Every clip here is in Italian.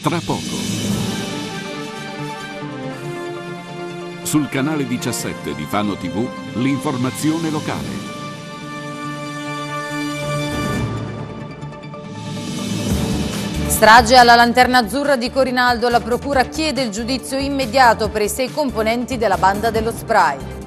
Tra poco. Sul canale 17 di Fano TV, l'informazione locale. Strage alla Lanterna Azzurra di Corinaldo, la procura chiede il giudizio immediato per i sei componenti della banda dello Sprite.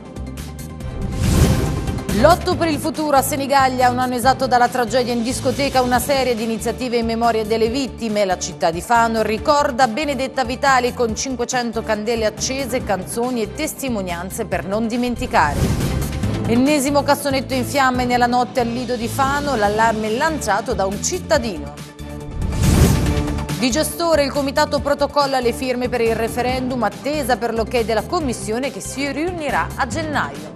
Lotto per il futuro a Senigallia, un anno esatto dalla tragedia in discoteca, una serie di iniziative in memoria delle vittime. La città di Fano ricorda Benedetta Vitali con 500 candele accese, canzoni e testimonianze per non dimenticare. Ennesimo cassonetto in fiamme nella notte al Lido di Fano, l'allarme lanciato da un cittadino. Di gestore il comitato protocolla le firme per il referendum, attesa per l'ok della commissione che si riunirà a gennaio.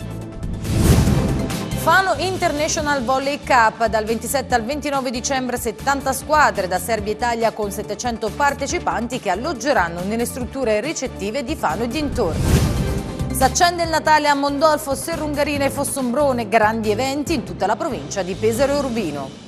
Fano International Volley Cup dal 27 al 29 dicembre 70 squadre da Serbia Italia con 700 partecipanti che alloggeranno nelle strutture ricettive di Fano e dintorni. S'accende il Natale a Mondolfo, Serrungarina e Fossombrone, grandi eventi in tutta la provincia di Pesaro e Urbino.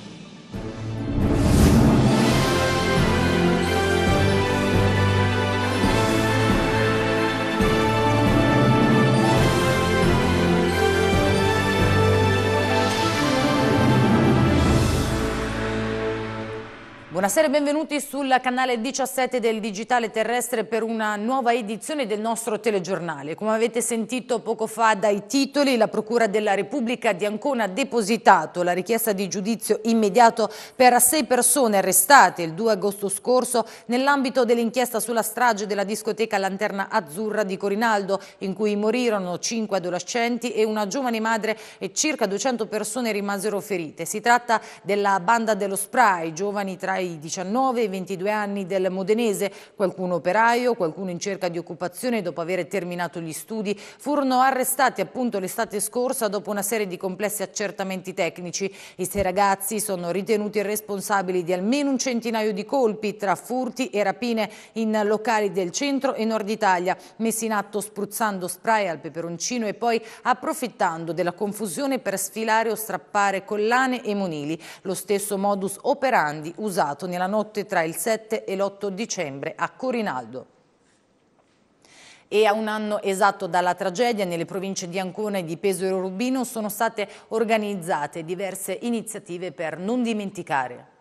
Buonasera e benvenuti sul canale 17 del Digitale Terrestre per una nuova edizione del nostro telegiornale. Come avete sentito poco fa dai titoli, la Procura della Repubblica di Ancona ha depositato la richiesta di giudizio immediato per sei persone arrestate il 2 agosto scorso nell'ambito dell'inchiesta sulla strage della discoteca Lanterna Azzurra di Corinaldo, in cui morirono cinque adolescenti e una giovane madre e circa 200 persone rimasero ferite. Si tratta della banda dello spray, giovani tra i 19 e 22 anni del modenese, qualcuno operaio, qualcuno in cerca di occupazione dopo aver terminato gli studi, furono arrestati appunto l'estate scorsa dopo una serie di complessi accertamenti tecnici. I sei ragazzi sono ritenuti responsabili di almeno un centinaio di colpi tra furti e rapine in locali del centro e nord Italia, messi in atto spruzzando spray al peperoncino e poi approfittando della confusione per sfilare o strappare collane e monili, lo stesso modus operandi usato nella notte tra il 7 e l'8 dicembre a Corinaldo. E a un anno esatto dalla tragedia nelle province di Ancona e di Pesaro Rubino sono state organizzate diverse iniziative per non dimenticare.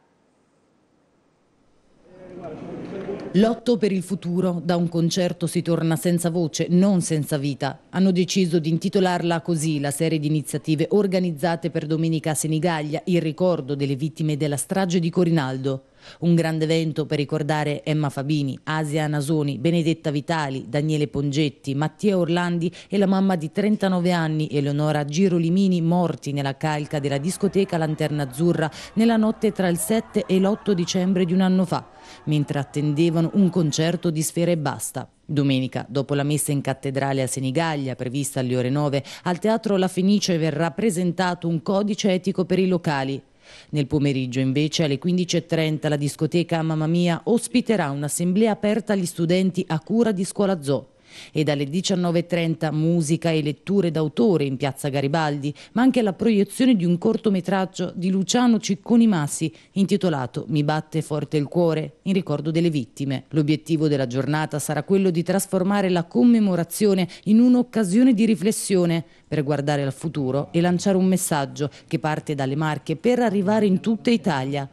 Lotto per il futuro, da un concerto si torna senza voce, non senza vita. Hanno deciso di intitolarla così la serie di iniziative organizzate per Domenica Senigallia, in ricordo delle vittime della strage di Corinaldo. Un grande evento per ricordare Emma Fabini, Asia Nasoni, Benedetta Vitali, Daniele Pongetti, Mattia Orlandi e la mamma di 39 anni, Eleonora Girolimini, morti nella calca della discoteca Lanterna Azzurra nella notte tra il 7 e l'8 dicembre di un anno fa mentre attendevano un concerto di sfere e basta. Domenica, dopo la messa in cattedrale a Senigallia, prevista alle ore 9, al Teatro La Fenice verrà presentato un codice etico per i locali. Nel pomeriggio, invece, alle 15.30, la discoteca Mamma Mia ospiterà un'assemblea aperta agli studenti a cura di Scuola Zoo e dalle 19.30 musica e letture d'autore in piazza Garibaldi, ma anche la proiezione di un cortometraggio di Luciano Cicconi Massi intitolato Mi batte forte il cuore in ricordo delle vittime. L'obiettivo della giornata sarà quello di trasformare la commemorazione in un'occasione di riflessione per guardare al futuro e lanciare un messaggio che parte dalle Marche per arrivare in tutta Italia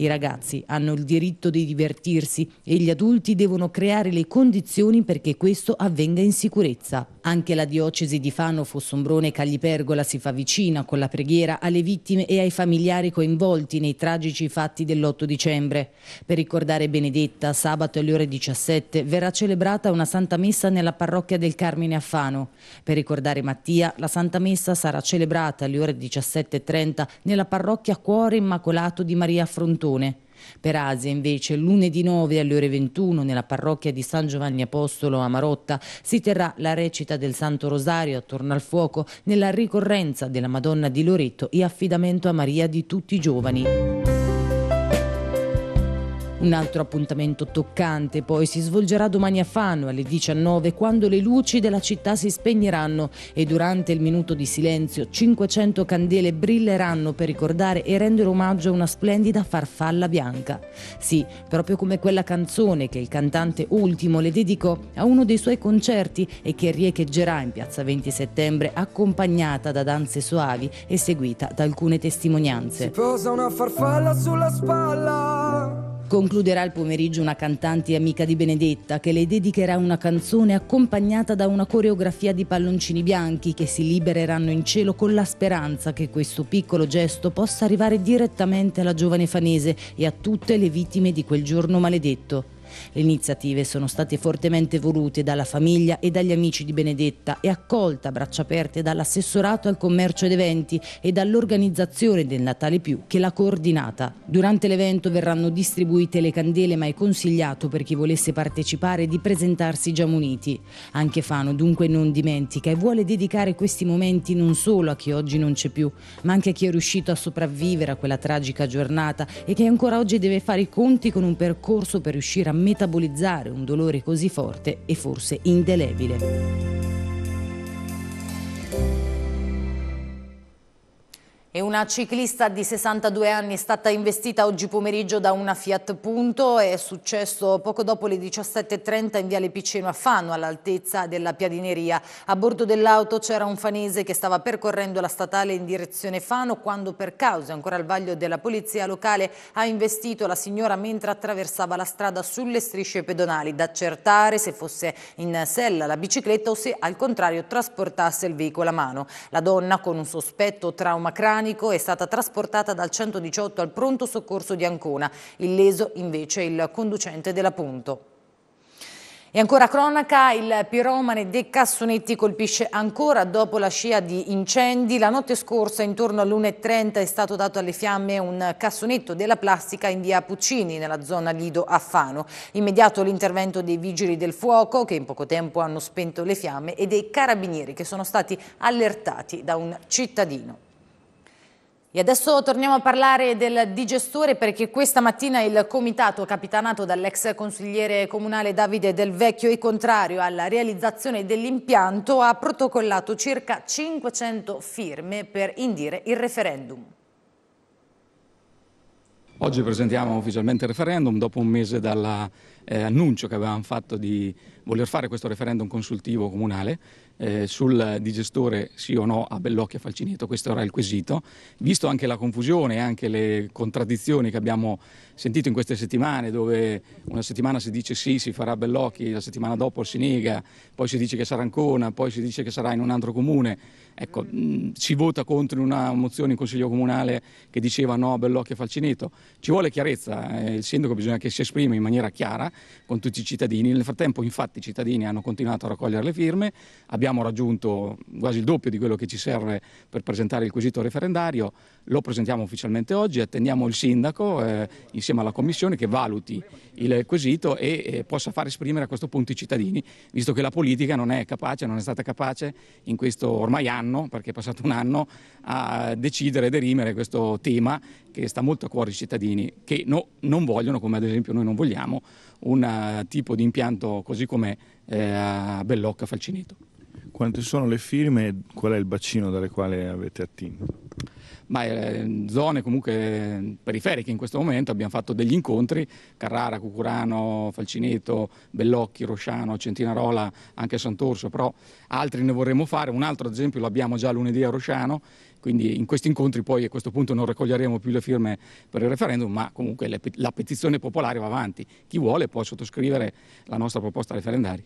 i ragazzi hanno il diritto di divertirsi e gli adulti devono creare le condizioni perché questo avvenga in sicurezza. Anche la diocesi di Fano, Fossombrone e Caglipergola si fa vicina con la preghiera alle vittime e ai familiari coinvolti nei tragici fatti dell'8 dicembre. Per ricordare Benedetta, sabato alle ore 17 verrà celebrata una Santa Messa nella parrocchia del Carmine a Fano. Per ricordare Mattia, la Santa Messa sarà celebrata alle ore 17.30 nella parrocchia Cuore Immacolato di Maria Frontone Corlettone. Per Asia invece lunedì 9 alle ore 21 nella parrocchia di San Giovanni Apostolo a Marotta si terrà la recita del Santo Rosario attorno al fuoco nella ricorrenza della Madonna di Loreto e affidamento a Maria di tutti i giovani. Un altro appuntamento toccante poi si svolgerà domani a Fano alle 19 quando le luci della città si spegneranno e durante il minuto di silenzio 500 candele brilleranno per ricordare e rendere omaggio a una splendida farfalla bianca. Sì, proprio come quella canzone che il cantante Ultimo le dedicò a uno dei suoi concerti e che riecheggerà in piazza 20 settembre accompagnata da danze soavi e seguita da alcune testimonianze. Si posa una farfalla sulla spalla Concluderà il pomeriggio una cantante amica di Benedetta che le dedicherà una canzone accompagnata da una coreografia di palloncini bianchi che si libereranno in cielo con la speranza che questo piccolo gesto possa arrivare direttamente alla giovane fanese e a tutte le vittime di quel giorno maledetto. Le iniziative sono state fortemente volute dalla famiglia e dagli amici di Benedetta e accolte a braccia aperte dall'assessorato al commercio ed eventi e dall'organizzazione del Natale Più che l'ha coordinata. Durante l'evento verranno distribuite le candele ma è consigliato per chi volesse partecipare di presentarsi già muniti. Anche Fano dunque non dimentica e vuole dedicare questi momenti non solo a chi oggi non c'è più, ma anche a chi è riuscito a sopravvivere a quella tragica giornata e che ancora oggi deve fare i conti con un percorso per riuscire a metabolizzare un dolore così forte e forse indelebile. E una ciclista di 62 anni è stata investita oggi pomeriggio da una Fiat Punto. È successo poco dopo le 17.30 in Viale Piceno a Fano, all'altezza della Piadineria. A bordo dell'auto c'era un fanese che stava percorrendo la statale in direzione Fano quando per causa ancora al vaglio della polizia locale ha investito la signora mentre attraversava la strada sulle strisce pedonali. Da accertare se fosse in sella la bicicletta o se al contrario trasportasse il veicolo a mano. La donna con un sospetto trauma cranio panico è stata trasportata dal 118 al pronto soccorso di Ancona, illeso invece il conducente della Punto. E ancora cronaca, il piromane De Cassonetti colpisce ancora dopo la scia di incendi. La notte scorsa intorno all'1.30 è stato dato alle fiamme un cassonetto della plastica in via Puccini nella zona Lido a Fano. Immediato l'intervento dei vigili del fuoco che in poco tempo hanno spento le fiamme e dei carabinieri che sono stati allertati da un cittadino. E adesso torniamo a parlare del digestore perché questa mattina il comitato capitanato dall'ex consigliere comunale Davide Del Vecchio e contrario alla realizzazione dell'impianto ha protocollato circa 500 firme per indire il referendum. Oggi presentiamo ufficialmente il referendum dopo un mese dall'annuncio eh, che avevamo fatto di voler fare questo referendum consultivo comunale eh, sul digestore sì o no a Bellocchia Falcineto, questo era il quesito. Visto anche la confusione e anche le contraddizioni che abbiamo sentito in queste settimane dove una settimana si dice sì si farà a Bellocchi, la settimana dopo si nega, poi si dice che sarà Ancona, poi si dice che sarà in un altro comune Ecco, si mm, vota contro una mozione in Consiglio Comunale che diceva no, a Bellocchio e Falcinetto. Ci vuole chiarezza, eh, il sindaco bisogna che si esprima in maniera chiara con tutti i cittadini. Nel frattempo infatti i cittadini hanno continuato a raccogliere le firme, abbiamo raggiunto quasi il doppio di quello che ci serve per presentare il quesito referendario, lo presentiamo ufficialmente oggi, attendiamo il sindaco eh, insieme alla Commissione che valuti il quesito e eh, possa far esprimere a questo punto i cittadini, visto che la politica non è capace, non è stata capace in questo ormai anno anno, perché è passato un anno, a decidere e derimere questo tema che sta molto a cuore ai cittadini che no, non vogliono, come ad esempio noi non vogliamo, un eh, tipo di impianto così come eh, a Bellocca Falcineto. Quante sono le firme e qual è il bacino dalle quali avete attinto? ma in eh, zone comunque periferiche in questo momento abbiamo fatto degli incontri, Carrara, Cucurano, Falcineto, Bellocchi, Rosciano, Centinarola, anche Sant'Orso, però altri ne vorremmo fare, un altro ad esempio l'abbiamo già lunedì a Rosciano, quindi in questi incontri poi a questo punto non raccoglieremo più le firme per il referendum, ma comunque la petizione popolare va avanti, chi vuole può sottoscrivere la nostra proposta referendaria.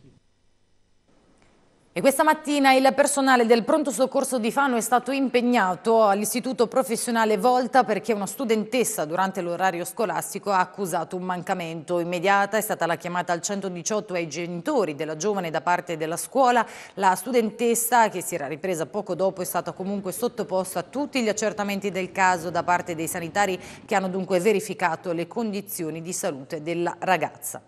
E questa mattina il personale del pronto soccorso di Fano è stato impegnato all'istituto professionale Volta perché una studentessa durante l'orario scolastico ha accusato un mancamento. Immediata è stata la chiamata al 118 ai genitori della giovane da parte della scuola. La studentessa, che si era ripresa poco dopo, è stata comunque sottoposta a tutti gli accertamenti del caso da parte dei sanitari che hanno dunque verificato le condizioni di salute della ragazza.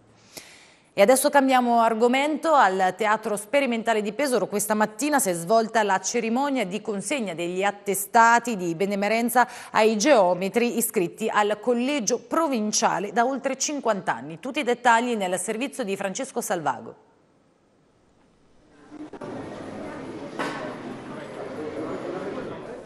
E adesso cambiamo argomento al Teatro Sperimentale di Pesaro. Questa mattina si è svolta la cerimonia di consegna degli attestati di benemerenza ai geometri iscritti al collegio provinciale da oltre 50 anni. Tutti i dettagli nel servizio di Francesco Salvago.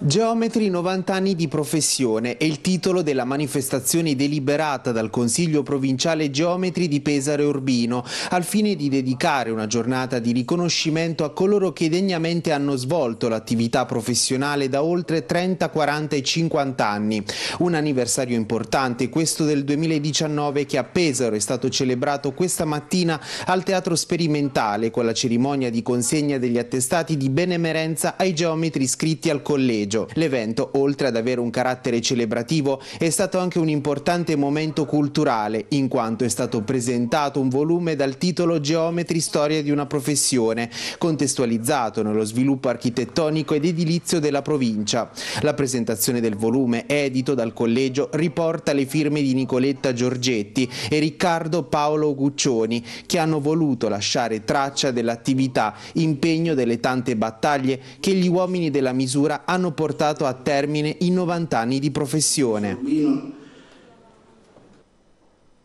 Geometri 90 anni di professione è il titolo della manifestazione deliberata dal Consiglio Provinciale Geometri di Pesaro e Urbino al fine di dedicare una giornata di riconoscimento a coloro che degnamente hanno svolto l'attività professionale da oltre 30, 40 e 50 anni. Un anniversario importante, questo del 2019 che a Pesaro è stato celebrato questa mattina al Teatro Sperimentale con la cerimonia di consegna degli attestati di benemerenza ai geometri iscritti al collegio Seveggio. L'evento, oltre ad avere un carattere celebrativo, è stato anche un importante momento culturale, in quanto è stato presentato un volume dal titolo Geometri Storia di una professione, contestualizzato nello sviluppo architettonico ed edilizio della provincia. La presentazione del volume, edito dal collegio, riporta le firme di Nicoletta Giorgetti e Riccardo Paolo Guccioni, che hanno voluto lasciare traccia dell'attività, impegno delle tante battaglie che gli uomini della misura hanno portato a termine i 90 anni di professione.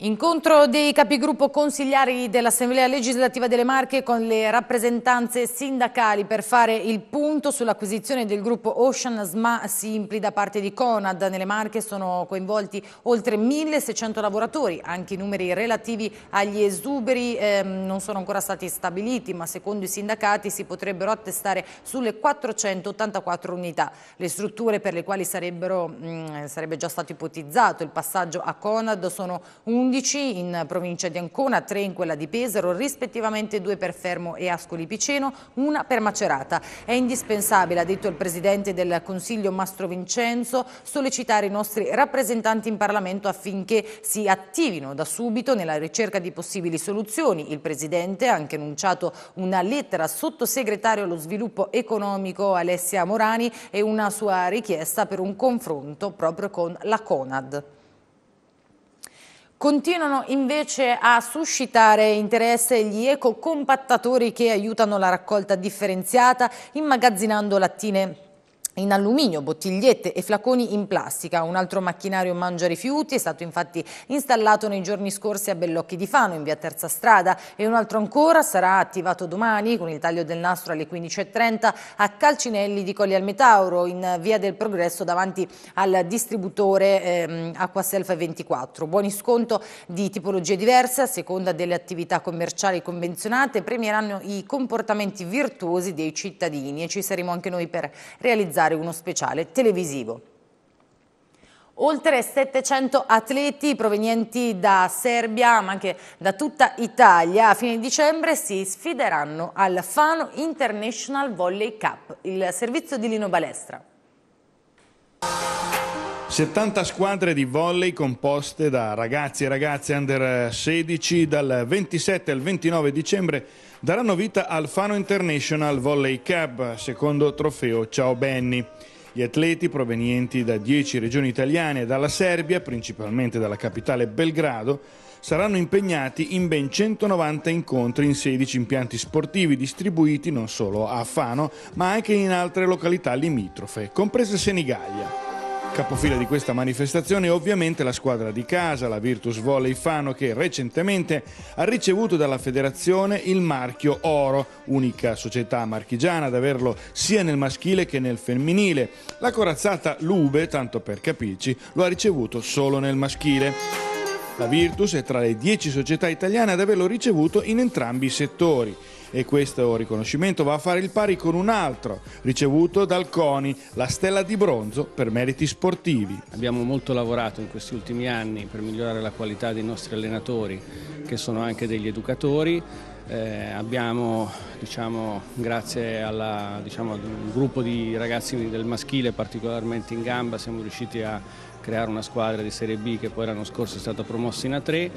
Incontro dei capigruppo consigliari dell'Assemblea legislativa delle Marche con le rappresentanze sindacali per fare il punto sull'acquisizione del gruppo Ocean Sma Simpli da parte di Conad. Nelle Marche sono coinvolti oltre 1600 lavoratori, anche i numeri relativi agli esuberi ehm, non sono ancora stati stabiliti, ma secondo i sindacati si potrebbero attestare sulle 484 unità. Le strutture per le quali mh, mm, sarebbe già stato ipotizzato il passaggio a Conad sono 11 11 in provincia di Ancona, 3 in quella di Pesaro, rispettivamente 2 per Fermo e Ascoli Piceno, 1 per Macerata. È indispensabile, ha detto il Presidente del Consiglio Mastro Vincenzo, sollecitare i nostri rappresentanti in Parlamento affinché si attivino da subito nella ricerca di possibili soluzioni. Il Presidente ha anche annunciato una lettera al sottosegretario allo sviluppo economico Alessia Morani e una sua richiesta per un confronto proprio con la Conad. Continuano invece a suscitare interesse gli ecocompattatori che aiutano la raccolta differenziata immagazzinando lattine in alluminio, bottigliette e flaconi in plastica. Un altro macchinario mangia rifiuti è stato infatti installato nei giorni scorsi a Bellocchi di Fano in via Terza Strada e un altro ancora sarà attivato domani con il taglio del nastro alle 15.30 a Calcinelli di Colli al Metauro in via del Progresso davanti al distributore ehm, Acquaself 24. Buoni sconto di tipologie diverse a seconda delle attività commerciali convenzionate premieranno i comportamenti virtuosi dei cittadini e ci saremo anche noi per realizzare realizzare uno speciale televisivo. Oltre 700 atleti provenienti da Serbia ma anche da tutta Italia a fine dicembre si sfideranno al Fano International Volley Cup, il servizio di Lino Balestra. 70 squadre di volley composte da ragazzi e ragazze under 16 dal 27 al 29 dicembre daranno vita al Fano International Volley Cup, secondo trofeo Ciao Benny. Gli atleti provenienti da dieci regioni italiane e dalla Serbia, principalmente dalla capitale Belgrado, saranno impegnati in ben 190 incontri in 16 impianti sportivi distribuiti non solo a Fano, ma anche in altre località limitrofe, comprese Senigallia. Capofila di questa manifestazione è ovviamente la squadra di casa, la Virtus Volley Fano, che recentemente ha ricevuto dalla federazione il marchio Oro, unica società marchigiana ad averlo sia nel maschile che nel femminile. La corazzata Lube, tanto per capirci, lo ha ricevuto solo nel maschile. La Virtus è tra le 10 società italiane ad averlo ricevuto in entrambi i settori e questo riconoscimento va a fare il pari con un altro ricevuto dal CONI, la stella di bronzo per meriti sportivi. Abbiamo molto lavorato in questi ultimi anni per migliorare la qualità dei nostri allenatori che sono anche degli educatori. Eh, abbiamo, diciamo, grazie alla, diciamo, ad un gruppo di ragazzi del maschile particolarmente in gamba, siamo riusciti a creare una squadra di Serie B che poi l'anno scorso è stata promossa in A3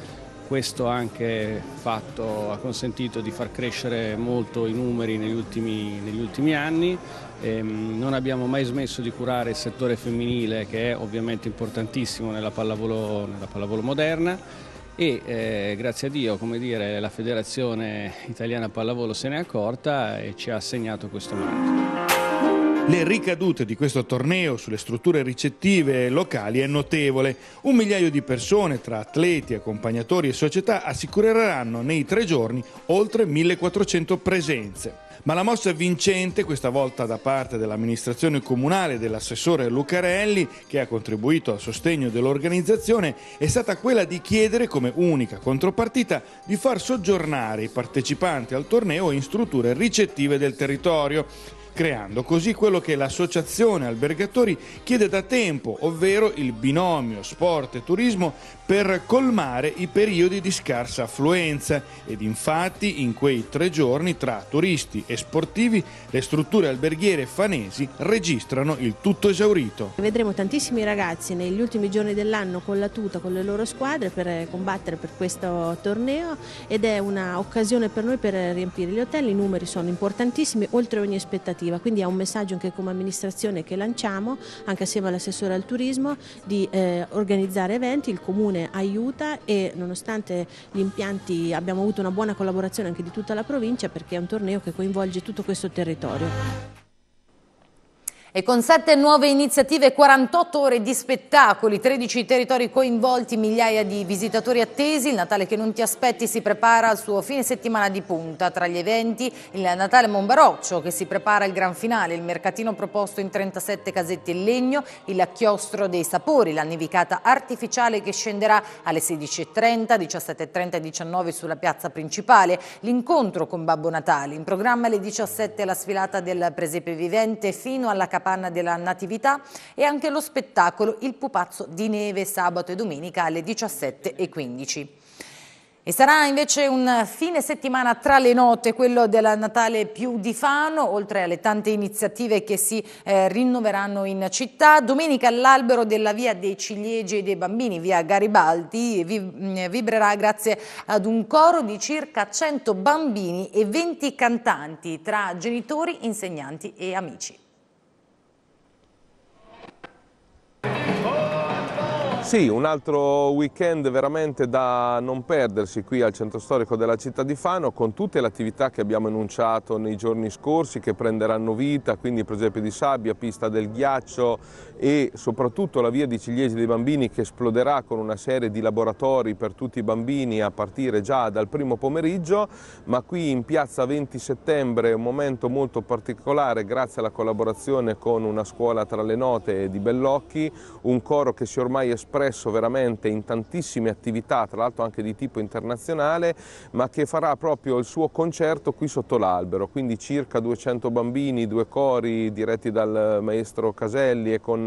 questo anche fatto, ha consentito di far crescere molto i numeri negli ultimi, negli ultimi anni. Ehm, non abbiamo mai smesso di curare il settore femminile che è ovviamente importantissimo nella pallavolo, nella pallavolo moderna e eh, grazie a Dio dire, la Federazione Italiana Pallavolo se n'è accorta e ci ha assegnato questo marchio. Le ricadute di questo torneo sulle strutture ricettive locali è notevole. Un migliaio di persone, tra atleti, accompagnatori e società, assicureranno nei tre giorni oltre 1400 presenze. Ma la mossa vincente, questa volta da parte dell'amministrazione comunale dell'assessore Lucarelli, che ha contribuito al sostegno dell'organizzazione, è stata quella di chiedere come unica contropartita di far soggiornare i partecipanti al torneo in strutture ricettive del territorio creando così quello che l'associazione albergatori chiede da tempo, ovvero il binomio sport e turismo per colmare i periodi di scarsa affluenza ed infatti in quei tre giorni tra turisti e sportivi le strutture alberghiere fanesi registrano il tutto esaurito. Vedremo tantissimi ragazzi negli ultimi giorni dell'anno con la tuta, con le loro squadre per combattere per questo torneo ed è un'occasione per noi per riempire gli hotel, i numeri sono importantissimi oltre ogni aspettativa, quindi è un messaggio anche come amministrazione che lanciamo anche assieme all'assessore al turismo di eh, organizzare eventi, il comune regione aiuta e nonostante gli impianti abbiamo avuto una buona collaborazione anche di tutta la provincia perché è un torneo che coinvolge tutto questo territorio. E con sette nuove iniziative, 48 ore di spettacoli, 13 territori coinvolti, migliaia di visitatori attesi, il Natale che non ti aspetti si prepara al suo fine settimana di punta. Tra gli eventi il Natale Monbaroccio che si prepara il gran finale, il mercatino proposto in 37 casette in legno, il chiostro dei sapori, la nevicata artificiale che scenderà alle 16.30, 17.30 e 19 sulla piazza principale, l'incontro con Babbo Natale, in programma alle 17 la sfilata del presepe vivente fino alla capitale capanna della Natività e anche lo spettacolo Il Pupazzo di Neve sabato e domenica alle 17.15. E sarà invece un fine settimana tra le note, quello della Natale più di Fano, oltre alle tante iniziative che si eh, rinnoveranno in città. Domenica all'albero della Via dei Ciliegi e dei Bambini, via Garibaldi, vi, mm, vibrerà grazie ad un coro di circa 100 bambini e 20 cantanti tra genitori, insegnanti e amici. Sì, un altro weekend veramente da non perdersi qui al centro storico della città di Fano con tutte le attività che abbiamo enunciato nei giorni scorsi che prenderanno vita, quindi presepe di sabbia, pista del ghiaccio, e soprattutto la via di Ciliegi dei Bambini che esploderà con una serie di laboratori per tutti i bambini a partire già dal primo pomeriggio, ma qui in piazza 20 settembre è un momento molto particolare grazie alla collaborazione con una scuola tra le note di Bellocchi, un coro che si è ormai espresso veramente in tantissime attività, tra l'altro anche di tipo internazionale, ma che farà proprio il suo concerto qui sotto l'albero, quindi circa 200 bambini, due cori diretti dal maestro Caselli e con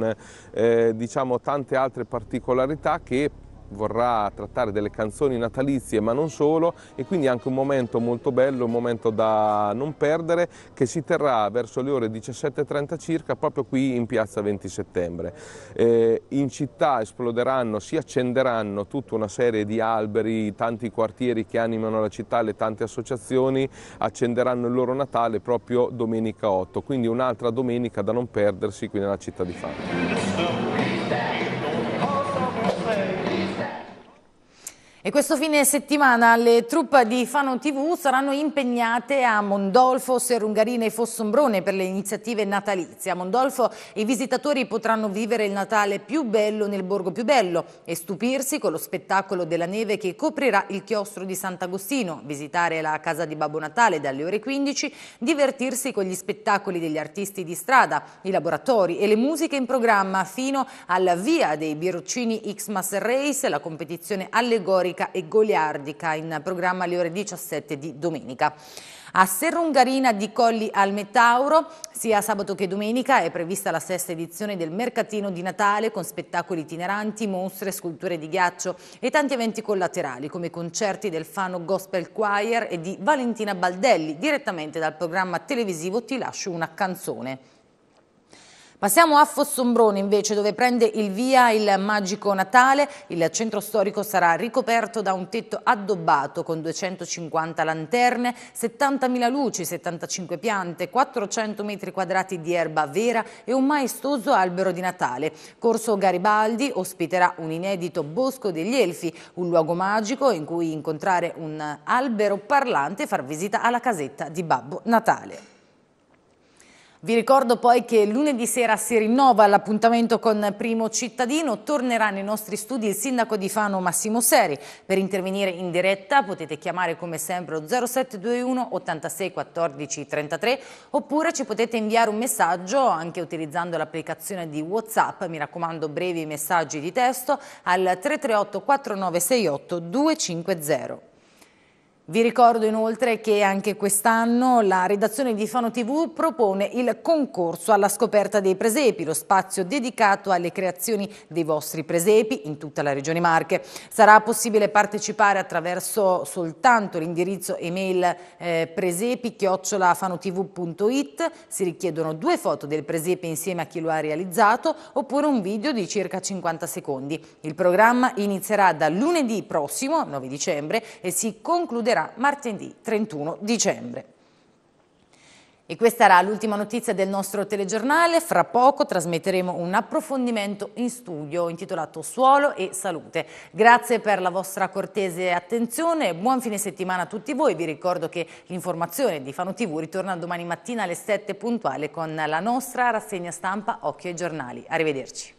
eh, diciamo, tante altre particolarità che vorrà trattare delle canzoni natalizie ma non solo e quindi anche un momento molto bello, un momento da non perdere che si terrà verso le ore 17.30 circa proprio qui in piazza 20 settembre. Eh, in città esploderanno, si accenderanno tutta una serie di alberi, tanti quartieri che animano la città, le tante associazioni accenderanno il loro Natale proprio domenica 8, quindi un'altra domenica da non perdersi qui nella città di Fano. E questo fine settimana le truppe di Fano TV saranno impegnate a Mondolfo, Serungarina e Fossombrone per le iniziative natalizie. A Mondolfo i visitatori potranno vivere il Natale più bello nel borgo più bello e stupirsi con lo spettacolo della neve che coprirà il chiostro di Sant'Agostino, visitare la casa di Babbo Natale dalle ore 15, divertirsi con gli spettacoli degli artisti di strada, i laboratori e le musiche in programma fino alla via dei Biroccini Xmas Race, la competizione allegorica storica e goliardica in programma alle ore 17 di domenica. A Serrungarina di Colli al Metauro, sia sabato che domenica, è prevista la sesta edizione del Mercatino di Natale con spettacoli itineranti, mostre, sculture di ghiaccio e tanti eventi collaterali come concerti del Fano Gospel Choir e di Valentina Baldelli, direttamente dal programma televisivo Ti lascio una canzone. Passiamo a Fossombrone invece dove prende il via il magico Natale. Il centro storico sarà ricoperto da un tetto addobbato con 250 lanterne, 70.000 luci, 75 piante, 400 metri quadrati di erba vera e un maestoso albero di Natale. Corso Garibaldi ospiterà un inedito bosco degli elfi, un luogo magico in cui incontrare un albero parlante e far visita alla casetta di Babbo Natale. Vi ricordo poi che lunedì sera si rinnova l'appuntamento con Primo Cittadino, tornerà nei nostri studi il sindaco di Fano Massimo Seri. Per intervenire in diretta potete chiamare come sempre 0721 86 14 33 oppure ci potete inviare un messaggio anche utilizzando l'applicazione di Whatsapp, mi raccomando brevi messaggi di testo al 338 4968 250. Vi ricordo inoltre che anche quest'anno la redazione di Fano TV propone il concorso alla scoperta dei presepi, lo spazio dedicato alle creazioni dei vostri presepi in tutta la regione Marche. Sarà possibile partecipare attraverso soltanto l'indirizzo email eh, presepi-fanotv.it, si richiedono due foto del presepe insieme a chi lo ha realizzato oppure un video di circa 50 secondi. Il programma inizierà da lunedì prossimo, 9 dicembre, e si concluderà succederà martedì 31 dicembre. E questa era l'ultima notizia del nostro telegiornale. Fra poco trasmetteremo un approfondimento in studio intitolato Suolo e Salute. Grazie per la vostra cortese attenzione. Buon fine settimana a tutti voi. Vi ricordo che l'informazione di Fano TV ritorna domani mattina alle 7 puntuale con la nostra rassegna stampa Occhio ai giornali. Arrivederci.